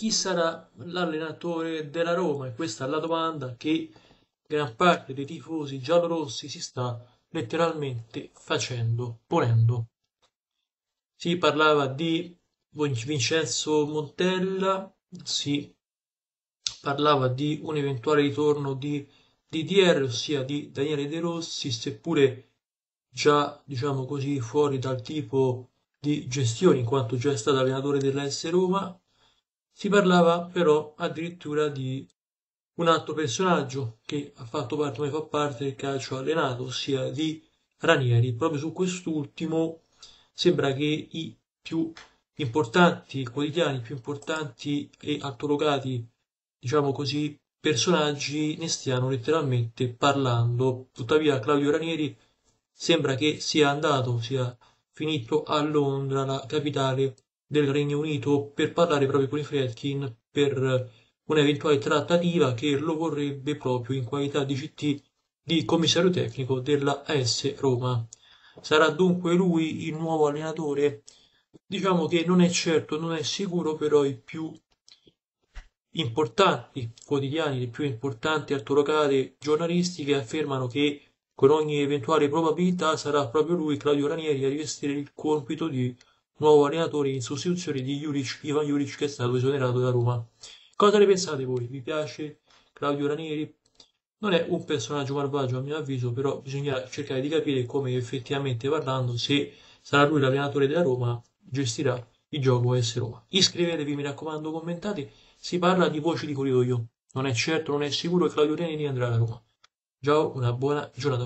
chi sarà l'allenatore della Roma? E questa è la domanda che gran parte dei tifosi giallorossi si sta letteralmente facendo, ponendo. Si parlava di Vincenzo Montella, si parlava di un eventuale ritorno di DDR, ossia di Daniele De Rossi, seppure già, diciamo così, fuori dal tipo di gestione, in quanto già è stato allenatore della S Roma, si parlava però addirittura di un altro personaggio che ha fatto parte, come fa parte del calcio allenato, ossia di Ranieri. Proprio su quest'ultimo sembra che i più importanti quotidiani, i più importanti e altolocati, diciamo così, personaggi ne stiano letteralmente parlando. Tuttavia Claudio Ranieri sembra che sia andato, sia finito a Londra, la capitale del Regno Unito per parlare proprio con i Fredkin per un'eventuale trattativa che lo vorrebbe proprio in qualità di CT di commissario tecnico della AS Roma. Sarà dunque lui il nuovo allenatore? Diciamo che non è certo, non è sicuro, però i più importanti quotidiani, le più importanti artorocate giornalistiche affermano che con ogni eventuale probabilità sarà proprio lui, Claudio Ranieri, a rivestire il compito di nuovo allenatore in sostituzione di Juric, Ivan Juric che è stato esonerato da Roma. Cosa ne pensate voi? Vi piace Claudio Ranieri? Non è un personaggio malvagio a mio avviso, però bisogna cercare di capire come effettivamente parlando se sarà lui l'allenatore della Roma gestirà il gioco S Roma. Iscrivetevi, mi raccomando, commentate. Si parla di voci di corridoio. Non è certo, non è sicuro che Claudio Ranieri andrà alla Roma. Ciao, una buona giornata.